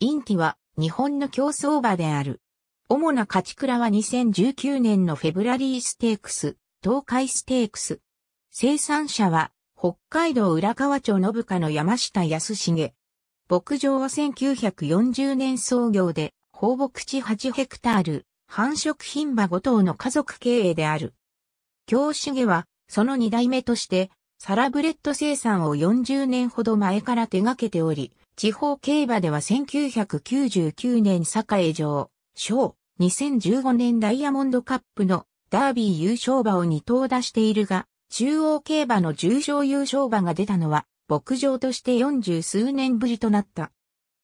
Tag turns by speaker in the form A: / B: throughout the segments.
A: インティは日本の競走馬である。主な勝ち倉は2019年のフェブラリーステークス、東海ステークス。生産者は北海道浦河町信香の山下康重。牧場は1940年創業で放牧地8ヘクタール、繁殖品馬5頭の家族経営である。京重はその2代目としてサラブレッド生産を40年ほど前から手掛けており、地方競馬では1999年栄城、賞、2015年ダイヤモンドカップのダービー優勝馬を2頭出しているが、中央競馬の重賞優勝馬が出たのは、牧場として40数年ぶりとなった。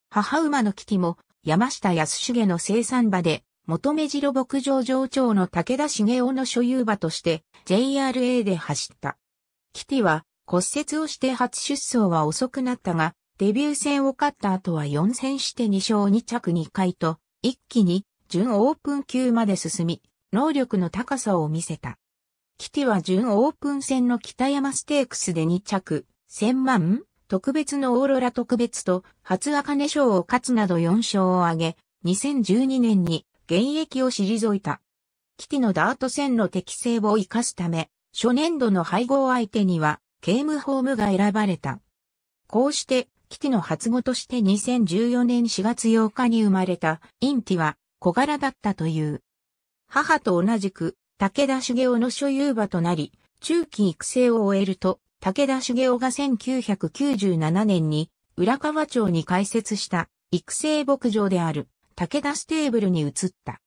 A: 母馬の危機も、山下康重の生産馬で、元目城牧場上長の武田茂雄の所有馬として JRA で走った。キティは骨折をして初出走は遅くなったが、デビュー戦を勝った後は4戦して2勝2着2回と、一気に準オープン級まで進み、能力の高さを見せた。キティは準オープン戦の北山ステークスで2着、1000万特別のオーロラ特別と初茜賞を勝つなど4勝を挙げ、2012年に現役を退いた。キティのダート戦の適性を活かすため、初年度の配合相手には、ケームホームが選ばれた。こうして、キティの初語として2014年4月8日に生まれたインティは小柄だったという。母と同じく武田茂雄の所有馬となり、中期育成を終えると、武田茂雄が1997年に浦河町に開設した育成牧場である武田ステーブルに移った。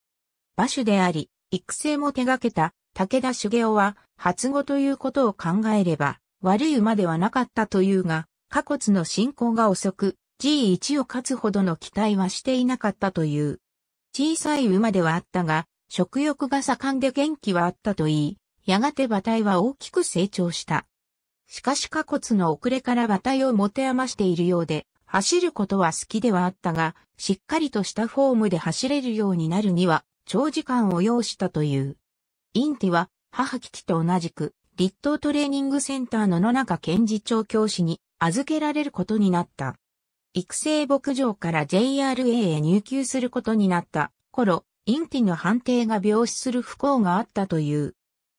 A: 馬主であり、育成も手掛けた武田茂雄は、初語ということを考えれば、悪い馬ではなかったというが、下骨の進行が遅く、G1 を勝つほどの期待はしていなかったという。小さい馬ではあったが、食欲が盛んで元気はあったといい、やがて馬体は大きく成長した。しかし下骨の遅れから馬体を持て余しているようで、走ることは好きではあったが、しっかりとしたフォームで走れるようになるには、長時間を要したという。インティは、母キキと同じく、立東トレーニングセンターの野中健次長教師に預けられることになった。育成牧場から JRA へ入給することになった頃、インティの判定が病死する不幸があったという。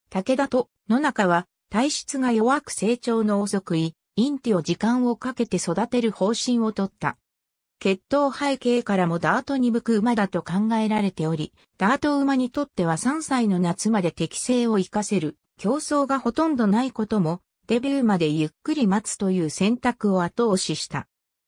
A: 武田と野中は体質が弱く成長の遅くい、インティを時間をかけて育てる方針をとった。血統背景からもダートに向く馬だと考えられており、ダート馬にとっては3歳の夏まで適性を活かせる競争がほとんどないこともデビューまでゆっくり待つという選択を後押しした。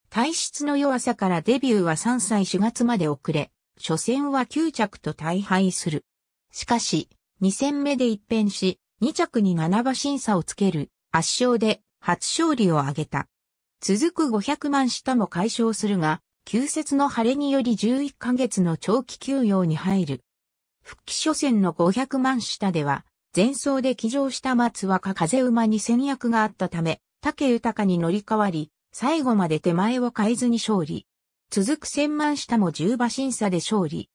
A: 体質の弱さからデビューは3歳4月まで遅れ、初戦は9着と大敗する。しかし、2戦目で一変し、2着に7馬審査をつける圧勝で初勝利を挙げた。続く500万下も解消するが、休節の晴れにより11ヶ月の長期休養に入る。復帰初戦の500万下では、前走で騎乗した松若風馬に戦略があったため、竹豊に乗り換わり、最後まで手前を変えずに勝利。続く千万下も十馬審査で勝利。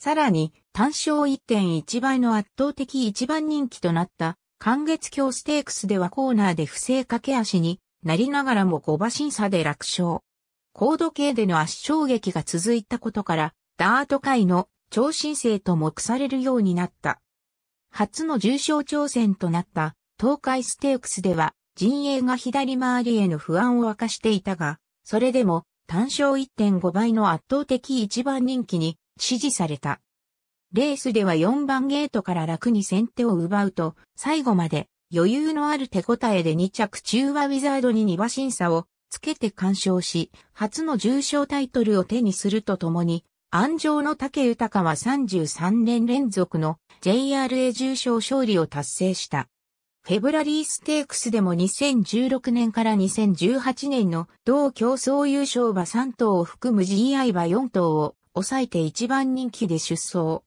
A: さらに、単勝1.1倍の圧倒的一番人気となった、関月橋ステークスではコーナーで不正駆け足になりながらも五馬審査で楽勝。高度計での圧勝劇が続いたことから、ダート界の超新星と目されるようになった。初の重賞挑戦となった東海ステークスでは陣営が左回りへの不安を明かしていたが、それでも単勝1.5倍の圧倒的一番人気に支持された。レースでは4番ゲートから楽に先手を奪うと、最後まで余裕のある手応えで2着中和ウィザードに2馬審査をつけて干渉し、初の重賞タイトルを手にするとともに、安城の竹豊は33年連続の JRA 重賞勝利を達成した。フェブラリーステークスでも2016年から2018年の同競争優勝馬3頭を含む GI 馬4頭を抑えて一番人気で出走。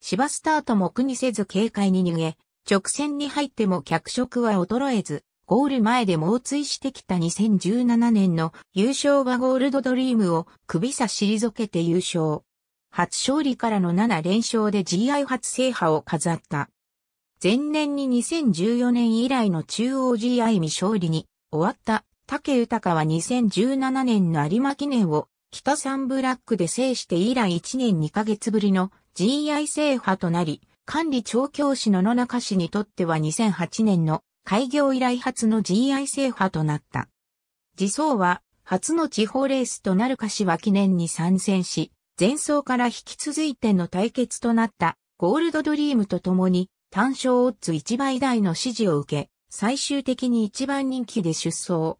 A: 芝スタートも苦にせず軽快に逃げ、直線に入っても脚色は衰えず、ゴール前で猛追してきた2017年の優勝はゴールドドリームを首差し退けて優勝。初勝利からの7連勝で GI 初制覇を飾った。前年に2014年以来の中央 GI 未勝利に終わった竹豊は2017年の有馬記念を北三ブラックで制して以来1年2ヶ月ぶりの GI 制覇となり、管理調教師の野中氏にとっては2008年の開業以来初の GI 制覇となった。自走は初の地方レースとなる柏記念に参戦し、前走から引き続いての対決となったゴールドドリームと共に単勝オッズ1倍台の支持を受け、最終的に一番人気で出走。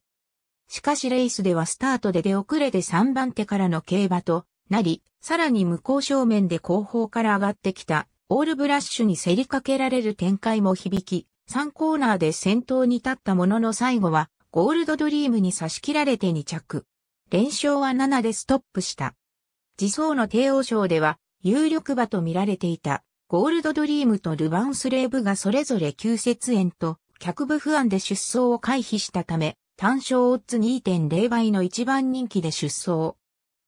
A: しかしレースではスタートで出遅れで3番手からの競馬となり、さらに向こう正面で後方から上がってきたオールブラッシュに競りかけられる展開も響き、3コーナーで先頭に立ったものの最後はゴールドドリームに差し切られて2着。連勝は7でストップした。自走の帝王賞では有力馬と見られていたゴールドドリームとルヴァンスレーブがそれぞれ急節縁と客部不安で出走を回避したため単勝オッズ2.0倍の一番人気で出走。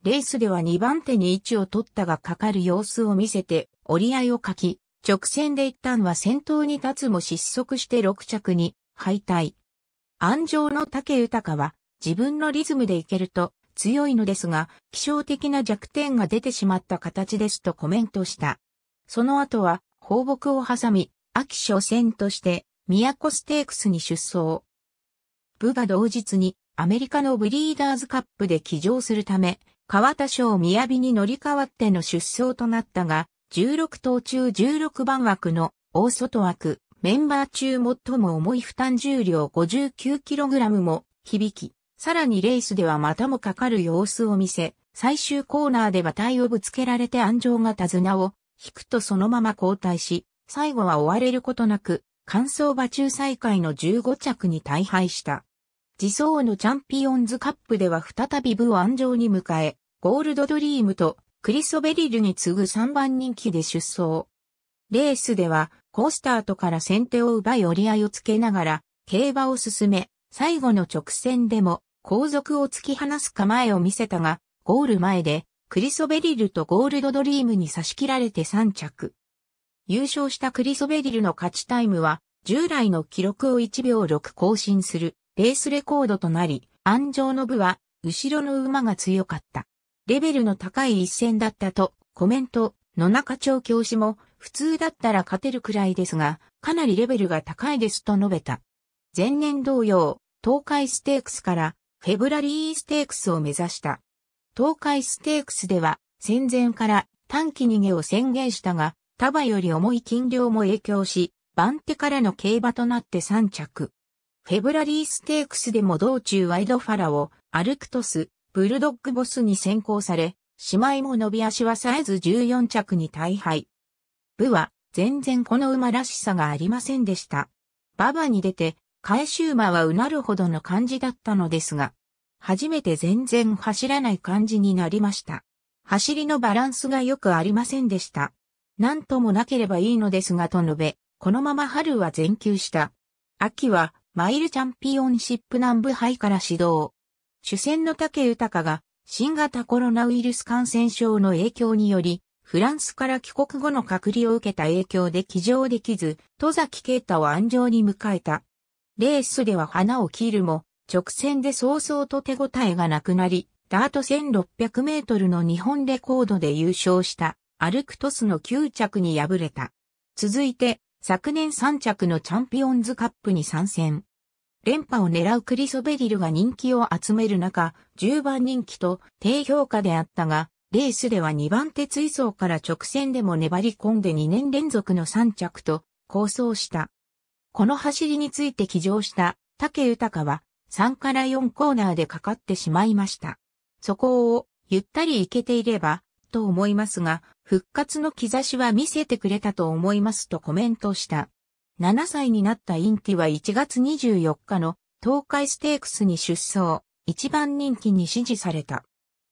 A: レースでは2番手に位置を取ったがかかる様子を見せて折り合いを書き、直線で一旦は先頭に立つも失速して6着に敗退。安城の竹豊は自分のリズムでいけると強いのですが、気象的な弱点が出てしまった形ですとコメントした。その後は放牧を挟み、秋初戦として都ステークスに出走。部が同日にアメリカのブリーダーズカップで騎乗するため、川田賞尾に乗り換わっての出走となったが、16頭中16番枠の大外枠、メンバー中最も重い負担重量 59kg も響き、さらにレースではまたもかかる様子を見せ、最終コーナーで馬体をぶつけられて安城が手綱を引くとそのまま交代し、最後は追われることなく、乾燥馬中最下位の15着に大敗した。自走のチャンピオンズカップでは再び部を安城に迎え、ゴールドドリームとクリソベリルに次ぐ3番人気で出走。レースでは、コースタートから先手を奪い折り合いをつけながら、競馬を進め、最後の直線でも、後続を突き放す構えを見せたが、ゴール前で、クリソベリルとゴールドドリームに差し切られて3着。優勝したクリソベリルの勝ちタイムは、従来の記録を1秒6更新する、レースレコードとなり、安城の部は、後ろの馬が強かった。レベルの高い一戦だったと、コメント、野中調教師も、普通だったら勝てるくらいですが、かなりレベルが高いですと述べた。前年同様、東海ステークスからフェブラリーステークスを目指した。東海ステークスでは戦前から短期逃げを宣言したが、束より重い金量も影響し、番手からの競馬となって3着。フェブラリーステークスでも道中ワイドファラを、アルクトス、ブルドッグボスに先行され、姉妹も伸び足はさえず14着に大敗。部は全然この馬らしさがありませんでした。馬場に出て、返し馬はうなるほどの感じだったのですが、初めて全然走らない感じになりました。走りのバランスがよくありませんでした。なんともなければいいのですがと述べ、このまま春は全休した。秋はマイルチャンピオンシップ南部杯から始動。主戦の竹豊が新型コロナウイルス感染症の影響により、フランスから帰国後の隔離を受けた影響で起乗できず、戸崎啓太を安城に迎えた。レースでは花を切るも、直線で早々と手応えがなくなり、ダート1600メートルの日本レコードで優勝したアルクトスの9着に敗れた。続いて、昨年3着のチャンピオンズカップに参戦。連覇を狙うクリソベリルが人気を集める中、10番人気と低評価であったが、レースでは2番手追走から直線でも粘り込んで2年連続の3着と、構想した。この走りについて起乗した竹豊は3から4コーナーでかかってしまいました。そこをゆったり行けていればと思いますが、復活の兆しは見せてくれたと思いますとコメントした。7歳になったインティは1月24日の東海ステークスに出走、一番人気に支持された。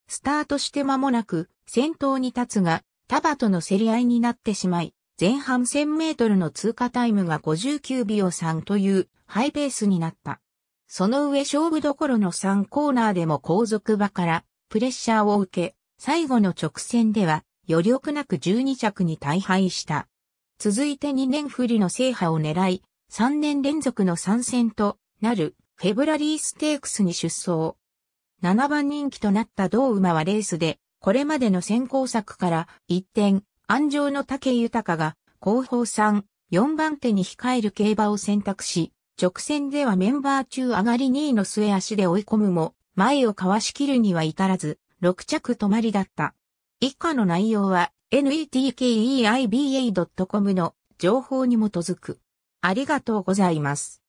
A: スタートして間もなく先頭に立つが、タバとの競り合いになってしまい、前半1000メートルの通過タイムが59秒3というハイペースになった。その上勝負どころの3コーナーでも後続場からプレッシャーを受け、最後の直線では余力なく12着に大敗した。続いて2年振りの制覇を狙い、3年連続の参戦となるフェブラリーステークスに出走。7番人気となった同馬はレースで、これまでの先行策から一転、安城の竹豊が後方3、4番手に控える競馬を選択し、直線ではメンバー中上がり2位の末足で追い込むも、前をかわしきるには至らず、6着止まりだった。以下の内容は、netkeiba.com の情報に基づく。ありがとうございます。